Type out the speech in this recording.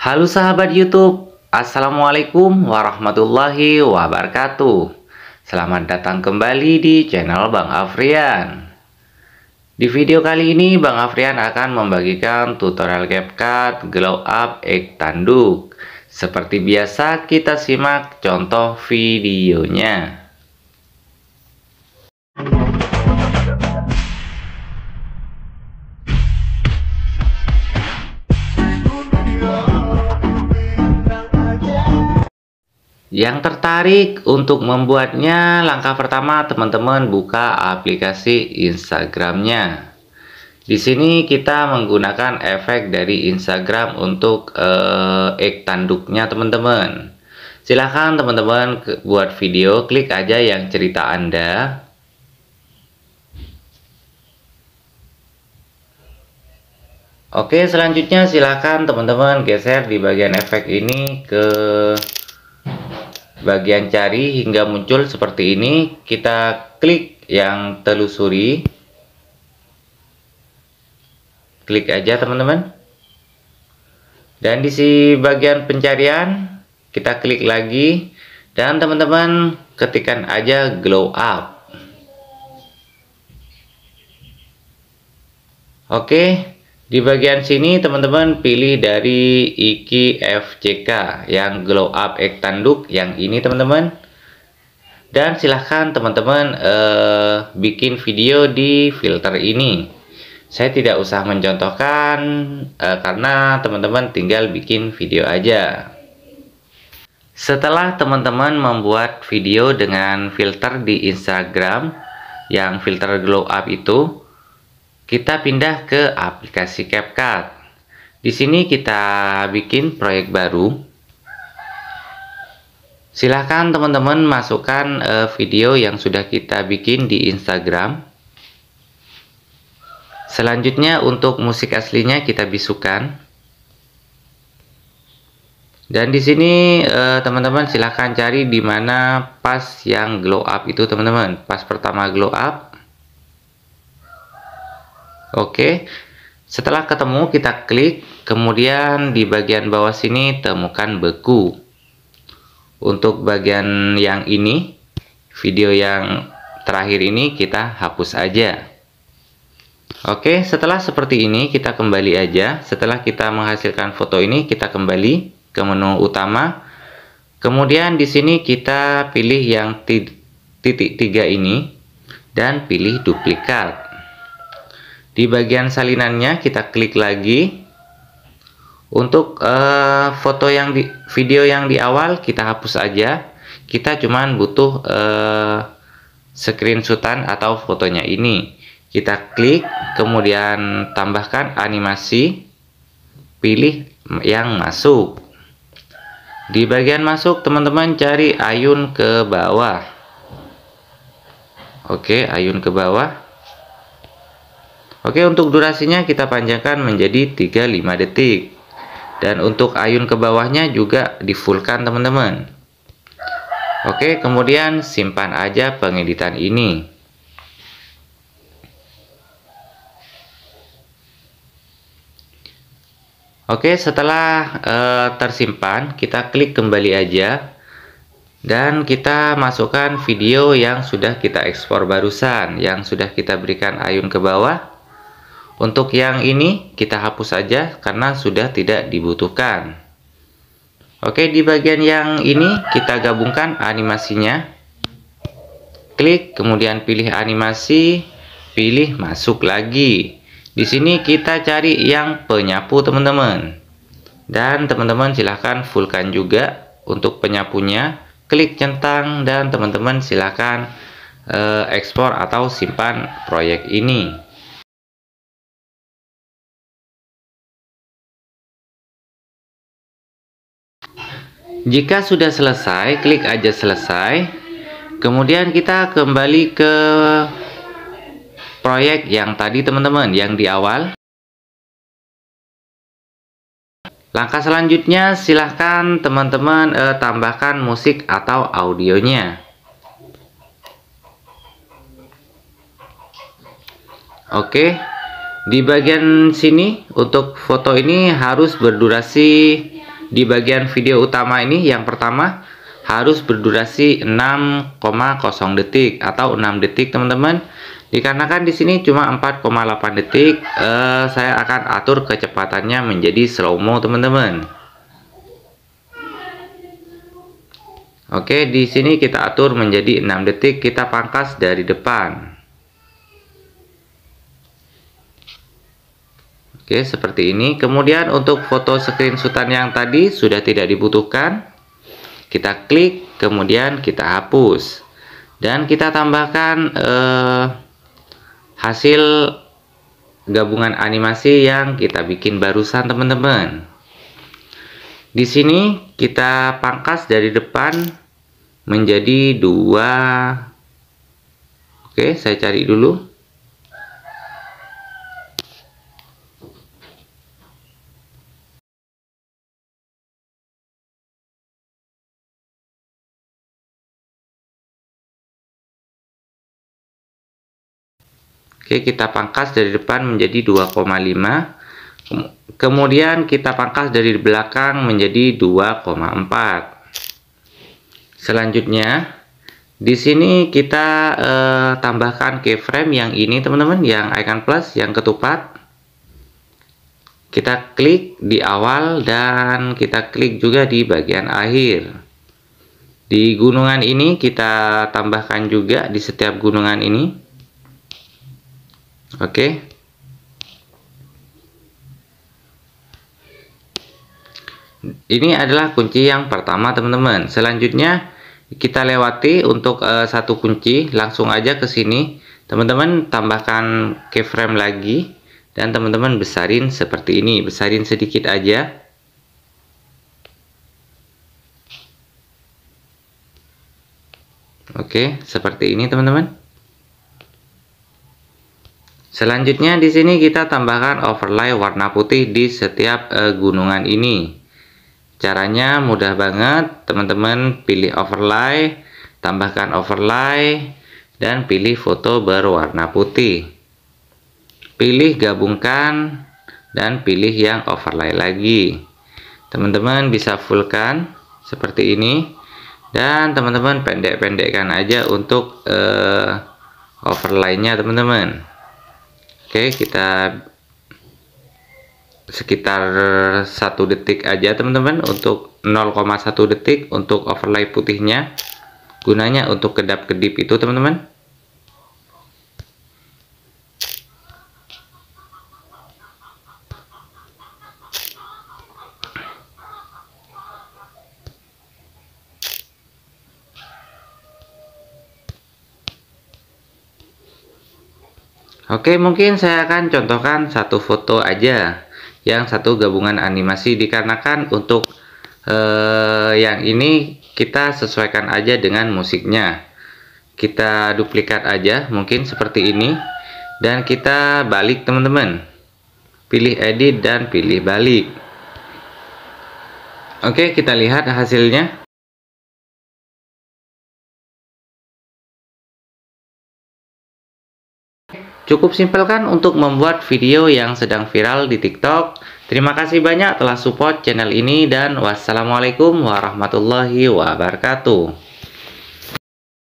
Halo sahabat YouTube, Assalamualaikum warahmatullahi wabarakatuh. Selamat datang kembali di channel Bang Afrian. Di video kali ini Bang Afrian akan membagikan tutorial CapCut Glow Up Egg Tanduk. Seperti biasa kita simak contoh videonya. Yang tertarik untuk membuatnya, langkah pertama teman-teman buka aplikasi Instagramnya. Di sini kita menggunakan efek dari Instagram untuk eh, ek tanduknya teman-teman. Silahkan teman-teman buat video, klik aja yang cerita Anda. Oke, selanjutnya silahkan teman-teman geser di bagian efek ini ke bagian cari hingga muncul seperti ini kita klik yang telusuri klik aja teman-teman dan di si bagian pencarian kita klik lagi dan teman-teman ketikan aja glow up oke di bagian sini teman-teman pilih dari Iki FCK yang glow up ek tanduk yang ini teman-teman. Dan silahkan teman-teman eh, bikin video di filter ini. Saya tidak usah mencontohkan eh, karena teman-teman tinggal bikin video aja. Setelah teman-teman membuat video dengan filter di Instagram yang filter glow up itu, kita pindah ke aplikasi CapCut. Di sini kita bikin proyek baru. Silahkan teman-teman masukkan uh, video yang sudah kita bikin di Instagram. Selanjutnya untuk musik aslinya kita bisukan. Dan di sini eh, teman-teman uh, silahkan cari di mana pas yang glow up itu teman-teman. Pas pertama glow up Oke. Setelah ketemu kita klik, kemudian di bagian bawah sini temukan beku. Untuk bagian yang ini, video yang terakhir ini kita hapus aja. Oke, setelah seperti ini kita kembali aja. Setelah kita menghasilkan foto ini, kita kembali ke menu utama. Kemudian di sini kita pilih yang titik tiga ini dan pilih duplikat. Di bagian salinannya kita klik lagi. Untuk uh, foto yang di video yang di awal kita hapus aja. Kita cuman butuh uh, screenshotan atau fotonya ini. Kita klik kemudian tambahkan animasi. Pilih yang masuk. Di bagian masuk teman-teman cari ayun ke bawah. Oke, ayun ke bawah. Oke, untuk durasinya kita panjangkan menjadi 35 detik. Dan untuk ayun ke bawahnya juga di fullkan teman-teman. Oke, kemudian simpan aja pengeditan ini. Oke, setelah e, tersimpan, kita klik kembali aja dan kita masukkan video yang sudah kita ekspor barusan, yang sudah kita berikan ayun ke bawah untuk yang ini kita hapus saja karena sudah tidak dibutuhkan. Oke, di bagian yang ini kita gabungkan animasinya. Klik, kemudian pilih animasi, pilih masuk lagi. Di sini kita cari yang penyapu teman-teman. Dan teman-teman silahkan fullkan juga untuk penyapunya. Klik centang dan teman-teman silahkan eh, ekspor atau simpan proyek ini. Jika sudah selesai, klik aja selesai. Kemudian kita kembali ke proyek yang tadi teman-teman, yang di awal. Langkah selanjutnya silahkan teman-teman eh, tambahkan musik atau audionya. Oke, di bagian sini untuk foto ini harus berdurasi di bagian video utama ini yang pertama harus berdurasi 6,0 detik atau 6 detik teman-teman dikarenakan di sini cuma 4,8 detik eh, saya akan atur kecepatannya menjadi slow mo teman-teman Oke di sini kita atur menjadi 6 detik kita pangkas dari depan Oke, seperti ini. Kemudian untuk foto screenshotan yang tadi sudah tidak dibutuhkan. Kita klik, kemudian kita hapus. Dan kita tambahkan eh, hasil gabungan animasi yang kita bikin barusan teman-teman. Di sini kita pangkas dari depan menjadi dua. Oke, saya cari dulu. Oke, kita pangkas dari depan menjadi 2,5. Kemudian kita pangkas dari belakang menjadi 2,4. Selanjutnya, di sini kita eh, tambahkan keyframe yang ini teman-teman, yang icon plus, yang ketupat. Kita klik di awal dan kita klik juga di bagian akhir. Di gunungan ini kita tambahkan juga di setiap gunungan ini oke okay. ini adalah kunci yang pertama teman-teman selanjutnya kita lewati untuk uh, satu kunci langsung aja ke sini teman-teman tambahkan keyframe lagi dan teman-teman besarin seperti ini besarin sedikit aja oke seperti ini teman-teman Selanjutnya di sini kita tambahkan overlay warna putih di setiap uh, gunungan ini. Caranya mudah banget, teman-teman pilih overlay, tambahkan overlay, dan pilih foto berwarna putih. Pilih gabungkan dan pilih yang overlay lagi. Teman-teman bisa fullkan seperti ini dan teman-teman pendek-pendekkan aja untuk uh, overlaynya teman-teman. Oke, kita sekitar satu detik aja teman-teman untuk 0,1 detik untuk overlay putihnya gunanya untuk kedap-kedip itu teman-teman Oke, mungkin saya akan contohkan satu foto aja yang satu gabungan animasi dikarenakan untuk eh, yang ini kita sesuaikan aja dengan musiknya. Kita duplikat aja mungkin seperti ini dan kita balik teman-teman. Pilih edit dan pilih balik. Oke, kita lihat hasilnya. Cukup simpel kan untuk membuat video yang sedang viral di TikTok? Terima kasih banyak telah support channel ini dan wassalamualaikum warahmatullahi wabarakatuh.